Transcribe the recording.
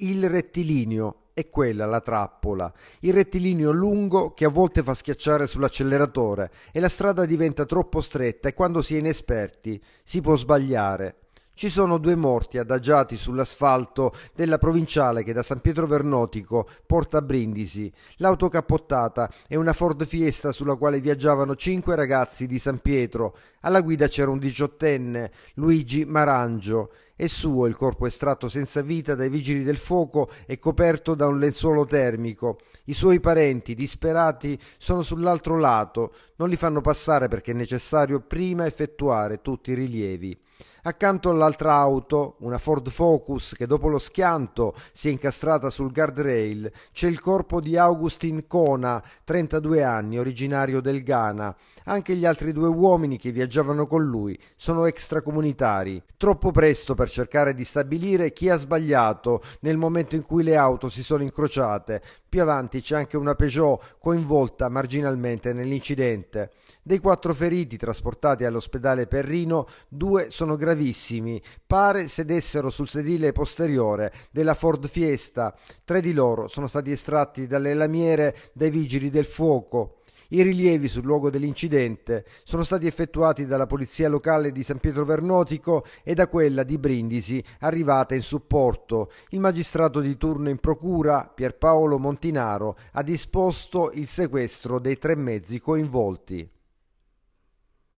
Il rettilineo è quella la trappola, il rettilineo lungo che a volte fa schiacciare sull'acceleratore e la strada diventa troppo stretta e quando si è inesperti si può sbagliare ci sono due morti adagiati sull'asfalto della provinciale che da San Pietro Vernotico porta a Brindisi, l'auto cappottata è una Ford Fiesta sulla quale viaggiavano cinque ragazzi di San Pietro. Alla guida c'era un diciottenne, Luigi Marangio. È suo il corpo estratto senza vita dai vigili del fuoco e coperto da un lenzuolo termico. I suoi parenti, disperati, sono sull'altro lato, non li fanno passare perché è necessario prima effettuare tutti i rilievi. Accanto all'altra auto, una Ford Focus che dopo lo schianto si è incastrata sul guardrail, c'è il corpo di Augustin Kona, 32 anni, originario del Ghana. Anche gli altri due uomini che viaggiavano con lui sono extracomunitari. Troppo presto per cercare di stabilire chi ha sbagliato nel momento in cui le auto si sono incrociate. Più avanti c'è anche una Peugeot coinvolta marginalmente nell'incidente. Dei quattro feriti trasportati all'ospedale Perrino, due sono sono gravissimi. Pare sedessero sul sedile posteriore della Ford Fiesta. Tre di loro sono stati estratti dalle lamiere dai vigili del fuoco. I rilievi sul luogo dell'incidente sono stati effettuati dalla polizia locale di San Pietro Vernotico e da quella di Brindisi, arrivata in supporto. Il magistrato di turno in procura, Pierpaolo Montinaro, ha disposto il sequestro dei tre mezzi coinvolti.